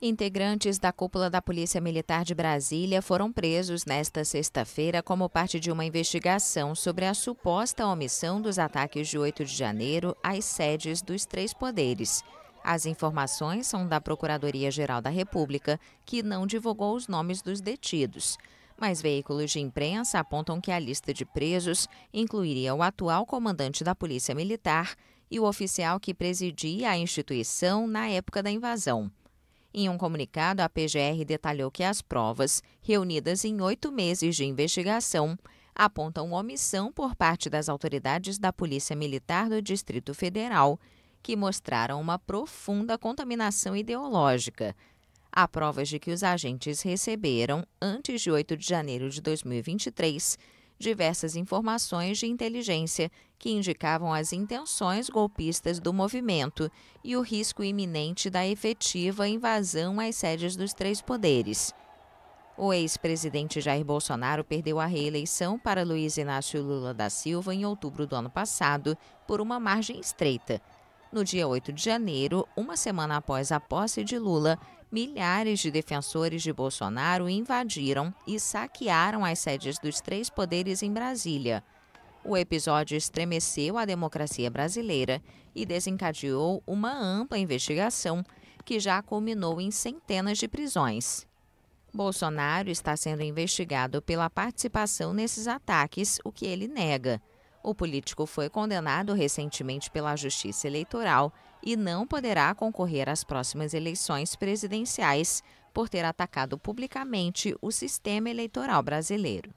Integrantes da cúpula da Polícia Militar de Brasília foram presos nesta sexta-feira como parte de uma investigação sobre a suposta omissão dos ataques de 8 de janeiro às sedes dos três poderes. As informações são da Procuradoria-Geral da República, que não divulgou os nomes dos detidos. Mas veículos de imprensa apontam que a lista de presos incluiria o atual comandante da Polícia Militar e o oficial que presidia a instituição na época da invasão. Em um comunicado, a PGR detalhou que as provas, reunidas em oito meses de investigação, apontam omissão por parte das autoridades da Polícia Militar do Distrito Federal, que mostraram uma profunda contaminação ideológica. Há provas de que os agentes receberam, antes de 8 de janeiro de 2023, diversas informações de inteligência que indicavam as intenções golpistas do movimento e o risco iminente da efetiva invasão às sedes dos três poderes. O ex-presidente Jair Bolsonaro perdeu a reeleição para Luiz Inácio Lula da Silva em outubro do ano passado por uma margem estreita. No dia 8 de janeiro, uma semana após a posse de Lula, milhares de defensores de Bolsonaro invadiram e saquearam as sedes dos três poderes em Brasília. O episódio estremeceu a democracia brasileira e desencadeou uma ampla investigação que já culminou em centenas de prisões. Bolsonaro está sendo investigado pela participação nesses ataques, o que ele nega. O político foi condenado recentemente pela Justiça Eleitoral e não poderá concorrer às próximas eleições presidenciais por ter atacado publicamente o sistema eleitoral brasileiro.